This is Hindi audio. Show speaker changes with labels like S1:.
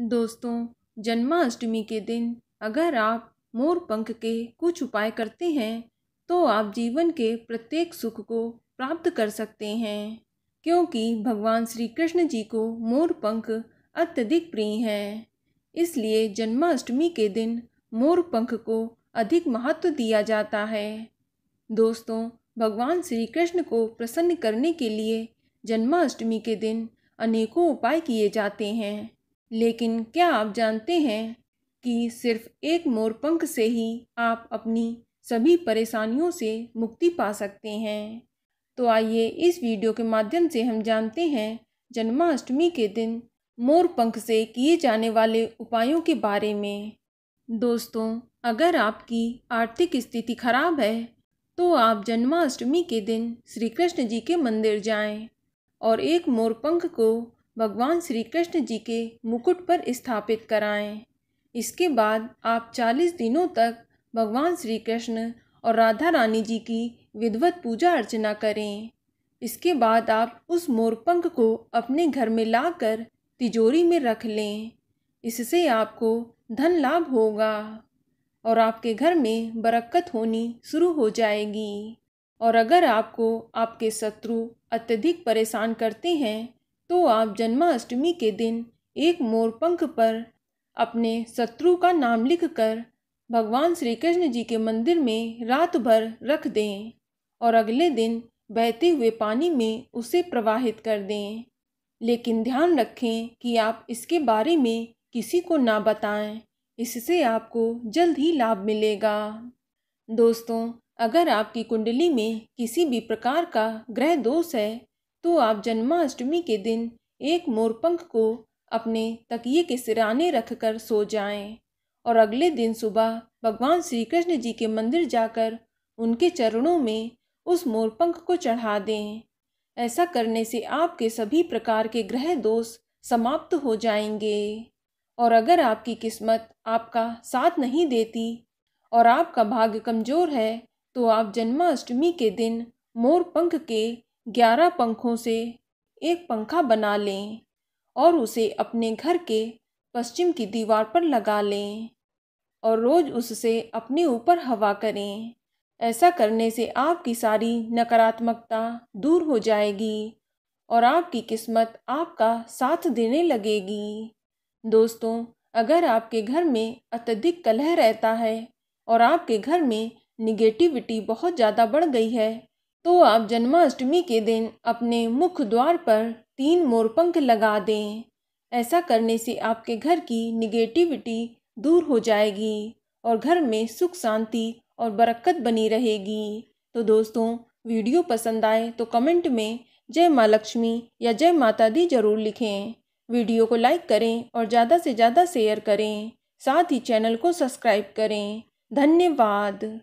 S1: दोस्तों जन्माष्टमी के दिन अगर आप मोर पंख के कुछ उपाय करते हैं तो आप जीवन के प्रत्येक सुख को प्राप्त कर सकते हैं क्योंकि भगवान श्री कृष्ण जी को मोर पंख अत्यधिक प्रिय हैं इसलिए जन्माष्टमी के दिन मोर पंख को अधिक महत्व दिया जाता है दोस्तों भगवान श्री कृष्ण को प्रसन्न करने के लिए जन्माष्टमी के दिन अनेकों उपाय किए जाते हैं लेकिन क्या आप जानते हैं कि सिर्फ एक मोरपंख से ही आप अपनी सभी परेशानियों से मुक्ति पा सकते हैं तो आइए इस वीडियो के माध्यम से हम जानते हैं जन्माष्टमी के दिन मोरपंख से किए जाने वाले उपायों के बारे में दोस्तों अगर आपकी आर्थिक स्थिति खराब है तो आप जन्माष्टमी के दिन श्री कृष्ण जी के मंदिर जाएं और एक मोरपंख को भगवान श्री कृष्ण जी के मुकुट पर स्थापित कराएं। इसके बाद आप चालीस दिनों तक भगवान श्री कृष्ण और राधा रानी जी की विधवत पूजा अर्चना करें इसके बाद आप उस मोरपंख को अपने घर में लाकर तिजोरी में रख लें इससे आपको धन लाभ होगा और आपके घर में बरकत होनी शुरू हो जाएगी और अगर आपको आपके शत्रु अत्यधिक परेशान करते हैं तो आप जन्माष्टमी के दिन एक मोरपंख पर अपने शत्रु का नाम लिखकर भगवान श्री कृष्ण जी के मंदिर में रात भर रख दें और अगले दिन बहते हुए पानी में उसे प्रवाहित कर दें लेकिन ध्यान रखें कि आप इसके बारे में किसी को ना बताएं इससे आपको जल्द ही लाभ मिलेगा दोस्तों अगर आपकी कुंडली में किसी भी प्रकार का ग्रह दोष है तो आप जन्माष्टमी के दिन एक मोरपंख को अपने तकिए के सिराने रखकर सो जाएं और अगले दिन सुबह भगवान श्री कृष्ण जी के मंदिर जाकर उनके चरणों में उस मोरपंख को चढ़ा दें ऐसा करने से आपके सभी प्रकार के ग्रह दोष समाप्त हो जाएंगे और अगर आपकी किस्मत आपका साथ नहीं देती और आपका भाग्य कमज़ोर है तो आप जन्माष्टमी के दिन मोरपंख के ग्यारह पंखों से एक पंखा बना लें और उसे अपने घर के पश्चिम की दीवार पर लगा लें और रोज़ उससे अपने ऊपर हवा करें ऐसा करने से आपकी सारी नकारात्मकता दूर हो जाएगी और आपकी किस्मत आपका साथ देने लगेगी दोस्तों अगर आपके घर में अत्यधिक कलह रहता है और आपके घर में निगेटिविटी बहुत ज़्यादा बढ़ गई है तो आप जन्माष्टमी के दिन अपने मुख द्वार पर तीन मोरपंख लगा दें ऐसा करने से आपके घर की निगेटिविटी दूर हो जाएगी और घर में सुख शांति और बरकत बनी रहेगी तो दोस्तों वीडियो पसंद आए तो कमेंट में जय माँ लक्ष्मी या जय माता दी जरूर लिखें वीडियो को लाइक करें और ज़्यादा से ज़्यादा शेयर करें साथ ही चैनल को सब्सक्राइब करें धन्यवाद